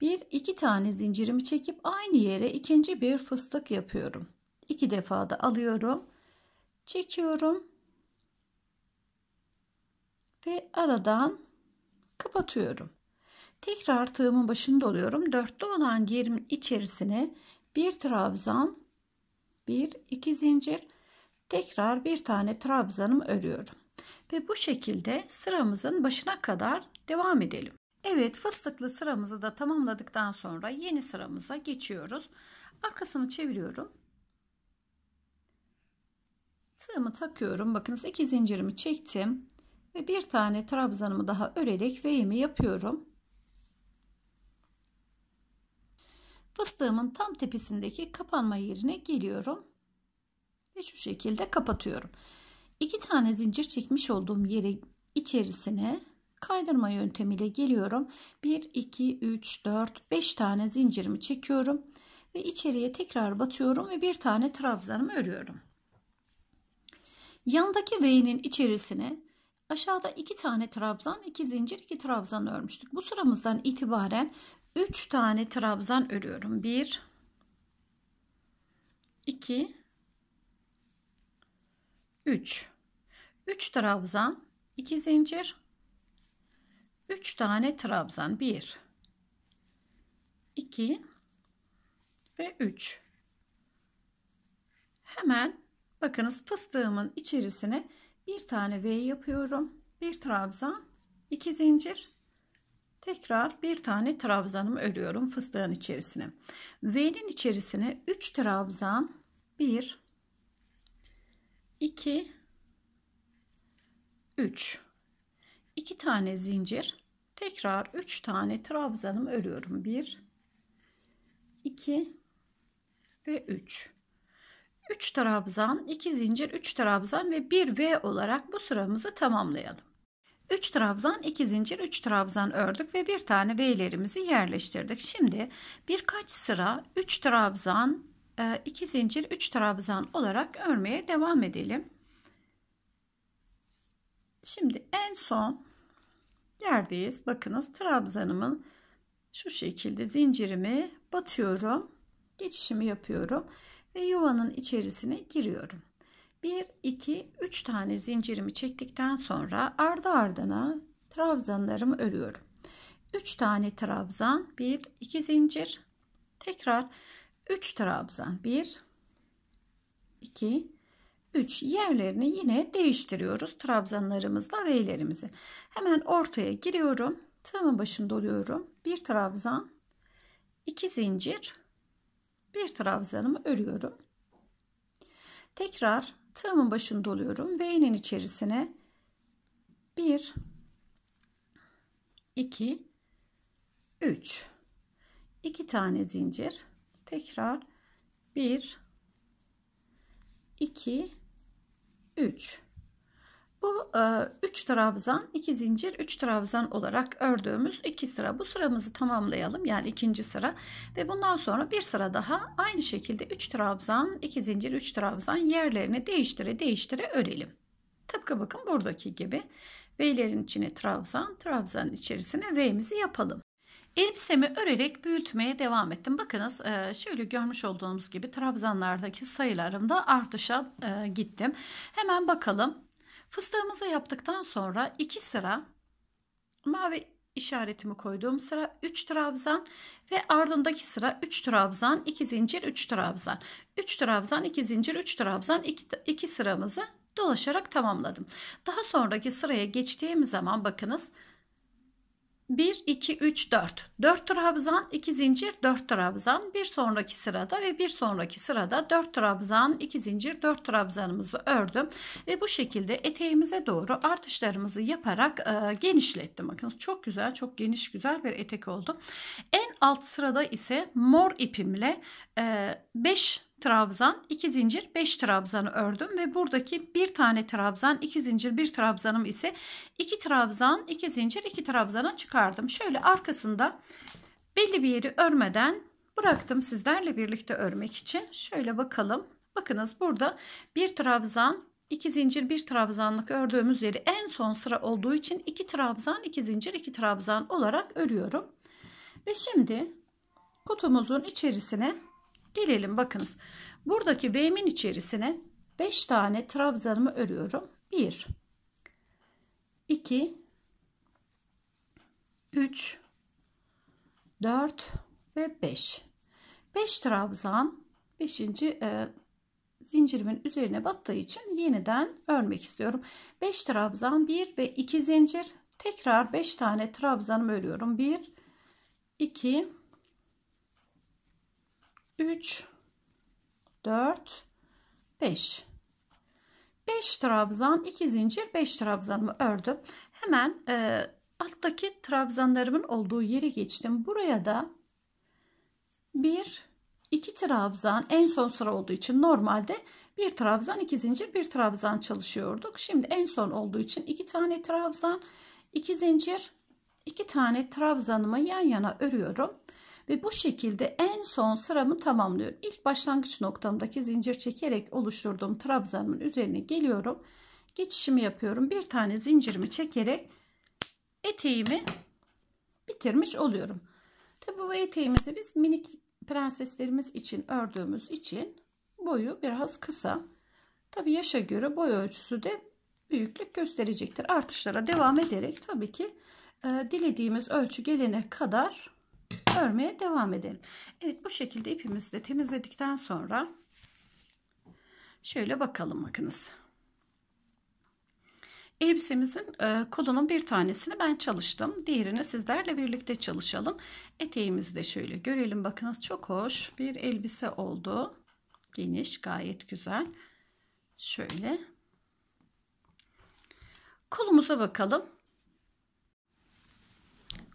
S1: Bir iki tane zincirimi çekip aynı yere ikinci bir fıstık yapıyorum. İki defa da alıyorum. Çekiyorum. Ve aradan kapatıyorum. Tekrar tığımın başını doluyorum. Dörtte olan yerimin içerisine bir trabzan, bir iki zincir, tekrar bir tane trabzanımı örüyorum ve bu şekilde sıramızın başına kadar devam edelim. Evet fıstıklı sıramızı da tamamladıktan sonra yeni sıramıza geçiyoruz. Arkasını çeviriyorum. Tığımı takıyorum. Bakınız iki zincirimi çektim. Ve bir tane trabzanımı daha örerek V'mi yapıyorum. Fıstığımın tam tepesindeki kapanma yerine geliyorum. Ve şu şekilde kapatıyorum. İki tane zincir çekmiş olduğum yeri içerisine kaydırma yöntemiyle geliyorum. 1, 2, 3, 4, 5 tane zincirimi çekiyorum. Ve içeriye tekrar batıyorum ve bir tane trabzanımı örüyorum. Yandaki V'nin içerisine aşağıda iki tane trabzan, iki zincir, iki trabzan örmüştük. Bu sıramızdan itibaren 3 tane trabzan örüyorum. 1 2 3 3 trabzan, 2 zincir, 3 tane trabzan. 1 2 ve 3. Hemen bakınız fıstığımın içerisine bir tane V yapıyorum. Bir trabzan, 2 zincir. Tekrar bir tane trabzanımı örüyorum fıstığın içerisine. V'nin içerisine 3 trabzan, 1 2 3 2 tane zincir tekrar 3 tane trabzanımı örüyorum 1 2 ve 3 3 trabzan 2 zincir 3 trabzan ve 1 V olarak bu sıramızı tamamlayalım 3 trabzan 2 zincir 3 trabzan ördük ve bir tane V'lerimizi yerleştirdik şimdi birkaç sıra 3 trabzan 2 e, zincir 3 trabzan olarak örmeye devam edelim Şimdi en son yerdeyiz. Bakınız trabzanımın şu şekilde zincirimi batıyorum. Geçişimi yapıyorum ve yuvanın içerisine giriyorum. 1, 2, 3 tane zincirimi çektikten sonra ardı ardına trabzanlarımı örüyorum. 3 tane trabzan, 1, 2 zincir. Tekrar 3 trabzan, 1, 2, 3 yerlerini yine değiştiriyoruz trabzanlarımızla V'lerimizi. Hemen ortaya giriyorum. Tığımın başında oluyorum. Bir trabzan, iki zincir, bir trabzanımı örüyorum. Tekrar tığımın başında oluyorum. V'nin içerisine 1 2 3 2 tane zincir. Tekrar 1 2 3 bu 3 e, trabzan 2 zincir 3 trabzan olarak ördüğümüz 2 sıra bu sıramızı tamamlayalım yani ikinci sıra ve bundan sonra bir sıra daha aynı şekilde 3 trabzan 2 zincir 3 trabzan yerlerini değiştire değiştire örelim tıpkı bakın buradaki gibi V'lerin içine trabzan trabzanın içerisine V'mizi yapalım Elbisemi örerek büyütmeye devam ettim. Bakınız e, şöyle görmüş olduğunuz gibi trabzanlardaki sayılarımda artışa e, gittim. Hemen bakalım. Fıstığımızı yaptıktan sonra 2 sıra mavi işaretimi koyduğum sıra 3 trabzan ve ardındaki sıra 3 trabzan 2 zincir 3 trabzan 3 trabzan 2 zincir 3 trabzan 2 sıramızı dolaşarak tamamladım. Daha sonraki sıraya geçtiğim zaman bakınız 1, 2, 3, 4. 4 trabzan, 2 zincir, 4 trabzan. Bir sonraki sırada ve bir sonraki sırada 4 trabzan, 2 zincir, 4 trabzanımızı ördüm. Ve bu şekilde eteğimize doğru artışlarımızı yaparak e, genişlettim. Bakınız çok güzel, çok geniş güzel bir etek oldu. En alt sırada ise mor ipimle e, trabzan, 2 zincir, 5 trabzanı ördüm ve buradaki 1 tane trabzan, 2 zincir, 1 trabzanım ise 2 trabzan, 2 zincir, 2 trabzana çıkardım. Şöyle arkasında belli bir yeri örmeden bıraktım sizlerle birlikte örmek için. Şöyle bakalım. Bakınız burada 1 trabzan, 2 zincir 1 trabzanlık ördüğümüz yeri en son sıra olduğu için 2 trabzan 2 zincir 2 trabzan olarak örüyorum. Ve şimdi kutumuzun içerisine Gelelim bakınız. Buradaki V'min içerisine 5 tane trabzanımı örüyorum. 1 2 3 4 ve 5. 5 trabzan 5. E, zincirimin üzerine battığı için yeniden örmek istiyorum. 5 trabzan 1 ve 2 zincir. Tekrar 5 tane trabzanımı örüyorum. 1 2 3 4 5 5 trabzan 2 zincir 5 trabzanımı ördüm hemen e, alttaki trabzanlarımın olduğu yere geçtim buraya da 1 2 trabzan en son sıra olduğu için normalde 1 trabzan 2 zincir 1 trabzan çalışıyorduk şimdi en son olduğu için 2 tane trabzan 2 zincir 2 tane trabzanımı yan yana örüyorum ve bu şekilde en son sıramı tamamlıyorum. İlk başlangıç noktamdaki zincir çekerek oluşturduğum trabzanımın üzerine geliyorum. Geçişimi yapıyorum. Bir tane zincirimi çekerek eteğimi bitirmiş oluyorum. Tabi bu eteğimizi biz minik prenseslerimiz için ördüğümüz için boyu biraz kısa. Tabi yaşa göre boy ölçüsü de büyüklük gösterecektir. Artışlara devam ederek tabii ki e, dilediğimiz ölçü gelene kadar örmeye devam edelim. Evet bu şekilde ipimizi de temizledikten sonra şöyle bakalım bakınız. Elbisemizin e, kolunun bir tanesini ben çalıştım. Diğerini sizlerle birlikte çalışalım. Eteğimizi de şöyle görelim. Bakınız çok hoş bir elbise oldu. Geniş gayet güzel. Şöyle. Kolumuza bakalım.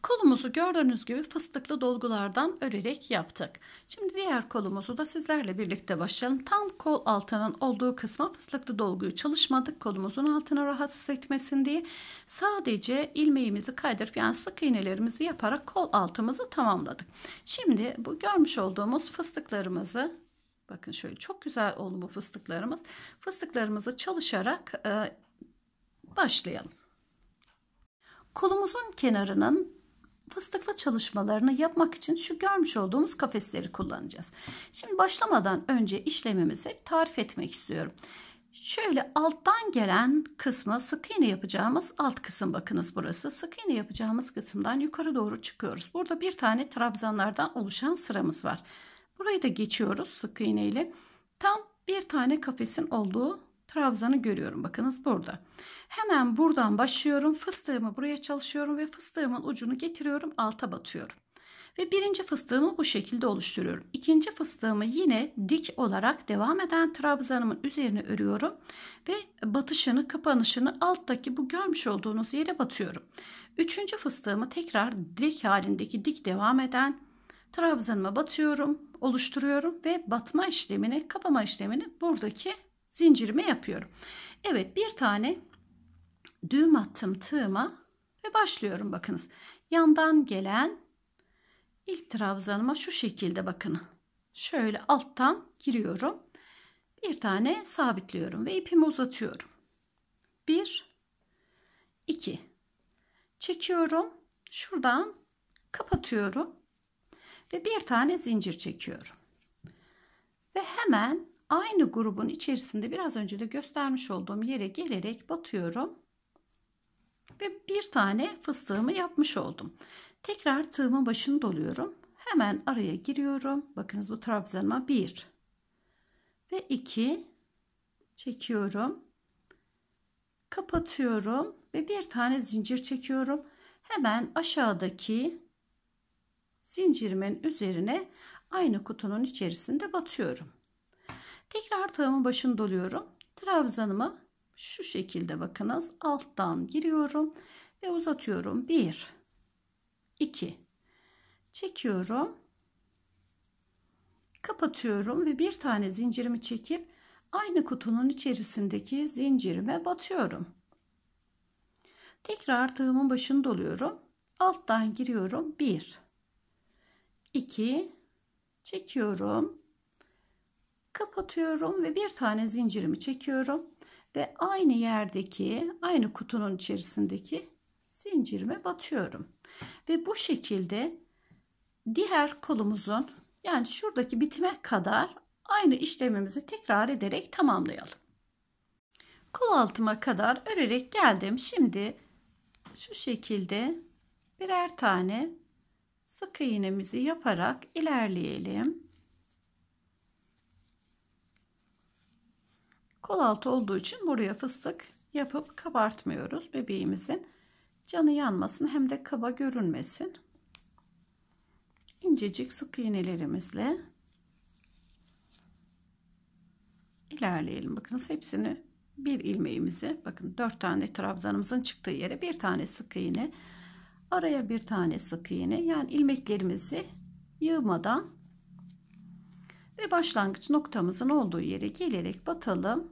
S1: Kolumuzu gördüğünüz gibi fıstıklı dolgulardan örerek yaptık. Şimdi diğer kolumuzu da sizlerle birlikte başlayalım. Tam kol altının olduğu kısma fıstıklı dolguyu çalışmadık. Kolumuzun altına rahatsız etmesin diye. Sadece ilmeğimizi kaydırıp yani sık iğnelerimizi yaparak kol altımızı tamamladık. Şimdi bu görmüş olduğumuz fıstıklarımızı bakın şöyle çok güzel oldu bu fıstıklarımız. Fıstıklarımızı çalışarak e, başlayalım. Kolumuzun kenarının fıstıklı çalışmalarını yapmak için şu görmüş olduğumuz kafesleri kullanacağız. Şimdi başlamadan önce işlemimizi tarif etmek istiyorum. Şöyle alttan gelen kısmı sık iğne yapacağımız alt kısım bakınız burası. Sık iğne yapacağımız kısımdan yukarı doğru çıkıyoruz. Burada bir tane trabzanlardan oluşan sıramız var. Burayı da geçiyoruz sık iğne ile. Tam bir tane kafesin olduğu trabzanı görüyorum. Bakınız burada. Hemen buradan başlıyorum. Fıstığımı buraya çalışıyorum ve fıstığımın ucunu getiriyorum. Alta batıyorum. Ve birinci fıstığımı bu şekilde oluşturuyorum. İkinci fıstığımı yine dik olarak devam eden trabzanımın üzerine örüyorum. Ve batışını kapanışını alttaki bu görmüş olduğunuz yere batıyorum. Üçüncü fıstığımı tekrar dik halindeki dik devam eden trabzanıma batıyorum, oluşturuyorum ve batma işlemini, kapama işlemini buradaki zincirimi yapıyorum. Evet bir tane düğüm attım tığıma ve başlıyorum bakınız. Yandan gelen ilk trabzanıma şu şekilde bakın. Şöyle alttan giriyorum. Bir tane sabitliyorum ve ipimi uzatıyorum. 1 2 çekiyorum. Şuradan kapatıyorum ve bir tane zincir çekiyorum. Ve hemen Aynı grubun içerisinde biraz önce de göstermiş olduğum yere gelerek batıyorum. Ve bir tane fıstığımı yapmış oldum. Tekrar tığımın başını doluyorum. Hemen araya giriyorum. Bakınız bu trabzanıma 1 ve 2 çekiyorum. Kapatıyorum ve bir tane zincir çekiyorum. Hemen aşağıdaki zincirimin üzerine aynı kutunun içerisinde batıyorum. Tekrar tığımın başını doluyorum. Trabzanımı şu şekilde bakınız alttan giriyorum ve uzatıyorum. 1 2 çekiyorum. Kapatıyorum ve bir tane zincirimi çekip aynı kutunun içerisindeki zincirime batıyorum. Tekrar tığımın başını doluyorum. Alttan giriyorum. 1 2 çekiyorum kapatıyorum ve bir tane zincirimi çekiyorum ve aynı yerdeki aynı kutunun içerisindeki zincirime batıyorum ve bu şekilde diğer kolumuzun yani şuradaki bitime kadar aynı işlemimizi tekrar ederek tamamlayalım kol altıma kadar örerek geldim şimdi şu şekilde birer tane sık iğnemizi yaparak ilerleyelim Kol altı olduğu için buraya fıstık yapıp kabartmıyoruz bebeğimizin. Canı yanmasın hem de kaba görünmesin. İncecik sık iğnelerimizle ilerleyelim. Bakınız hepsini bir ilmeğimizi bakın dört tane trabzanımızın çıktığı yere bir tane sık iğne araya bir tane sık iğne yani ilmeklerimizi yığmadan ve başlangıç noktamızın olduğu yere gelerek batalım.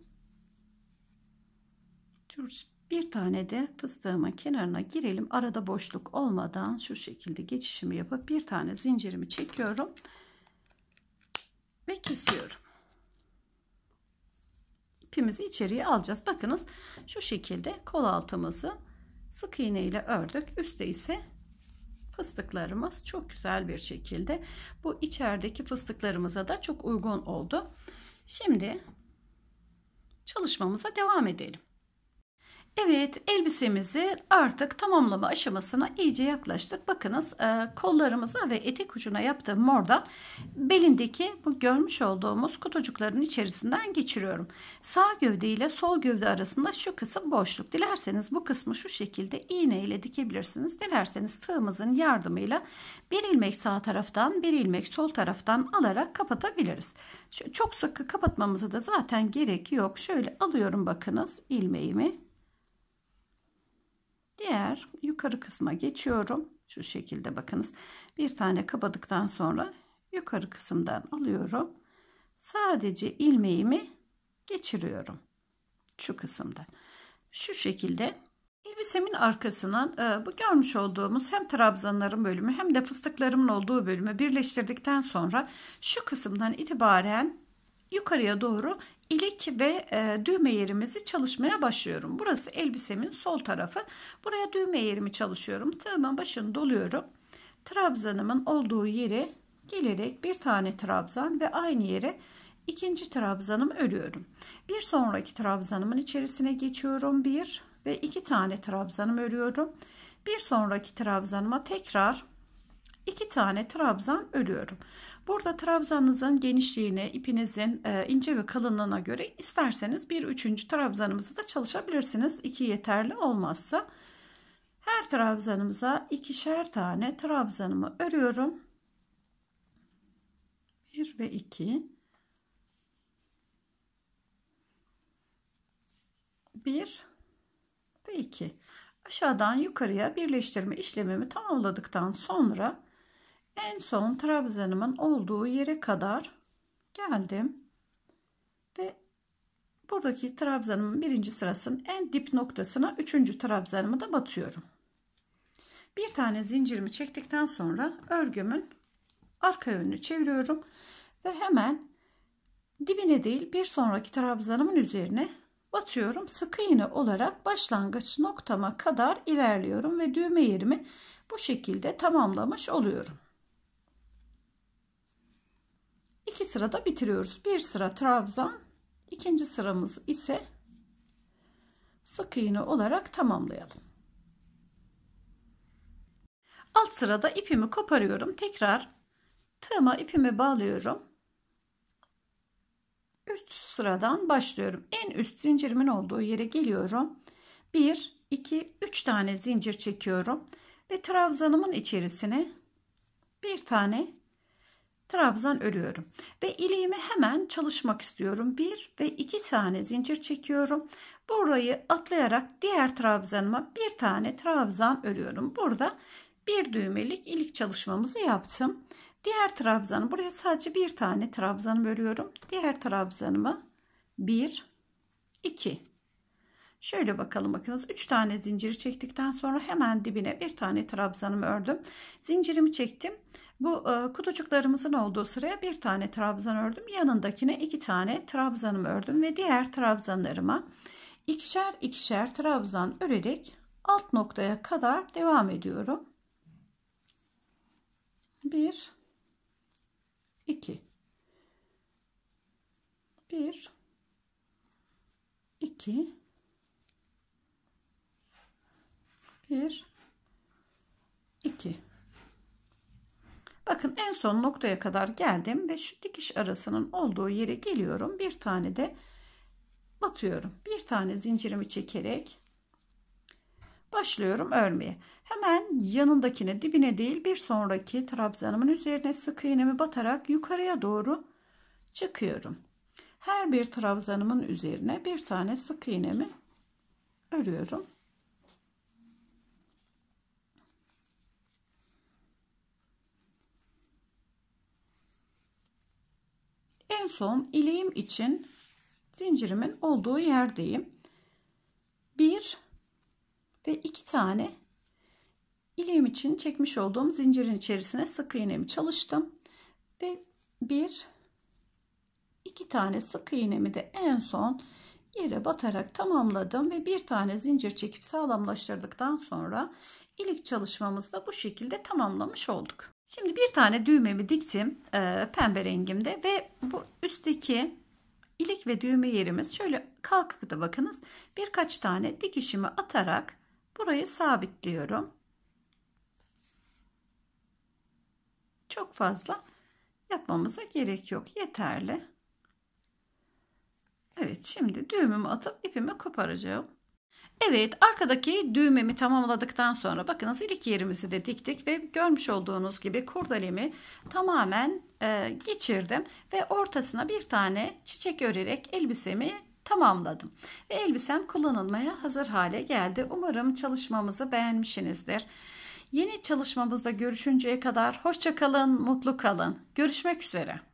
S1: Bir tane de fıstığımın kenarına girelim. Arada boşluk olmadan şu şekilde geçişimi yapıp bir tane zincirimi çekiyorum. Ve kesiyorum. İpimizi içeriye alacağız. Bakınız şu şekilde kol altımızı sık iğne ile ördük. Üste ise fıstıklarımız çok güzel bir şekilde bu içerideki fıstıklarımıza da çok uygun oldu. Şimdi çalışmamıza devam edelim. Evet elbisemizi artık tamamlama aşamasına iyice yaklaştık. Bakınız e, kollarımıza ve etek ucuna yaptığım mordan belindeki bu görmüş olduğumuz kutucukların içerisinden geçiriyorum. Sağ gövde ile sol gövde arasında şu kısım boşluk. Dilerseniz bu kısmı şu şekilde iğne ile dikebilirsiniz. Dilerseniz tığımızın yardımıyla bir ilmek sağ taraftan bir ilmek sol taraftan alarak kapatabiliriz. Çok sıkı kapatmamıza da zaten gerek yok. Şöyle alıyorum bakınız ilmeğimi Diğer yukarı kısma geçiyorum. Şu şekilde bakınız. Bir tane kapadıktan sonra yukarı kısımdan alıyorum. Sadece ilmeğimi geçiriyorum. Şu kısımda. Şu şekilde elbisemin arkasından e, bu görmüş olduğumuz hem trabzanların bölümü hem de fıstıklarımın olduğu bölümü birleştirdikten sonra şu kısımdan itibaren yukarıya doğru ilik ve e, düğme yerimizi çalışmaya başlıyorum. Burası elbisemin sol tarafı. Buraya düğme yerimi çalışıyorum. Tığımın başını doluyorum. Trabzanımın olduğu yere gelerek bir tane trabzan ve aynı yere ikinci trabzanımı örüyorum. Bir sonraki trabzanımın içerisine geçiyorum. Bir ve iki tane trabzanımı örüyorum. Bir sonraki trabzanıma tekrar 2 tane trabzan örüyorum. Burada trabzanınızın genişliğine, ipinizin e, ince ve kalınlığına göre isterseniz bir üçüncü trabzanımızı da çalışabilirsiniz. 2 yeterli olmazsa. Her trabzanımıza ikişer tane trabzanımı örüyorum. 1 ve 2 1 ve 2 aşağıdan yukarıya birleştirme işlemimi tamamladıktan sonra en son trabzanımın olduğu yere kadar geldim. Ve buradaki trabzanımın birinci sırasının en dip noktasına üçüncü trabzanımı da batıyorum. Bir tane zincirimi çektikten sonra örgümün arka yönünü çeviriyorum ve hemen dibine değil bir sonraki trabzanımın üzerine batıyorum. Sık iğne olarak başlangıç noktama kadar ilerliyorum ve düğme yerimi bu şekilde tamamlamış oluyorum iki sırada bitiriyoruz. Bir sıra trabzan, ikinci sıramız ise sık iğne olarak tamamlayalım. Alt sırada ipimi koparıyorum. Tekrar tığıma ipimi bağlıyorum. Üst sıradan başlıyorum. En üst zincirimin olduğu yere geliyorum. 1, 2, 3 tane zincir çekiyorum. Ve trabzanımın içerisine bir tane trabzan örüyorum ve iliğimi hemen çalışmak istiyorum. Bir ve iki tane zincir çekiyorum. Burayı atlayarak diğer trabzanıma bir tane trabzan örüyorum. Burada bir düğmelik ilik çalışmamızı yaptım. Diğer trabzanı buraya sadece bir tane trabzan örüyorum. Diğer trabzanımı bir, iki. Şöyle bakalım bakınız 3 tane zinciri çektikten sonra hemen dibine bir tane trabzanımı ördüm. Zincirimi çektim. Bu e, kutucuklarımızın olduğu sıraya bir tane trabzan ördüm. Yanındakine iki tane trabzanımı ördüm ve diğer trabzanlarıma ikişer ikişer trabzan örerek alt noktaya kadar devam ediyorum. 1 2 1 2 1 2 Bakın en son noktaya kadar geldim ve şu dikiş arasının olduğu yere geliyorum. Bir tane de batıyorum. Bir tane zincirimi çekerek başlıyorum örmeye. Hemen yanındakine dibine değil bir sonraki trabzanımın üzerine sık iğnemi batarak yukarıya doğru çıkıyorum. Her bir trabzanımın üzerine bir tane sık iğnemi örüyorum. En son ileğim için zincirimin olduğu yerdeyim. Bir ve iki tane ileğim için çekmiş olduğum zincirin içerisine sık iğnemi çalıştım. Ve bir iki tane sık iğnemi de en son yere batarak tamamladım ve bir tane zincir çekip sağlamlaştırdıktan sonra ilik çalışmamızı da bu şekilde tamamlamış olduk. Şimdi bir tane düğmemi diktim e, pembe rengimde ve bu üstteki ilik ve düğme yerimiz şöyle kalkıkta da bakınız birkaç tane dikişimi atarak burayı sabitliyorum. Çok fazla yapmamıza gerek yok yeterli. Evet şimdi düğümümü atıp ipimi koparacağım. Evet arkadaki düğmemi tamamladıktan sonra bakınız ilik yerimizi de diktik ve görmüş olduğunuz gibi kurdalemi tamamen e, geçirdim ve ortasına bir tane çiçek örerek elbisemi tamamladım. Ve elbisem kullanılmaya hazır hale geldi. Umarım çalışmamızı beğenmişsinizdir. Yeni çalışmamızda görüşünceye kadar hoşçakalın, mutlu kalın. Görüşmek üzere.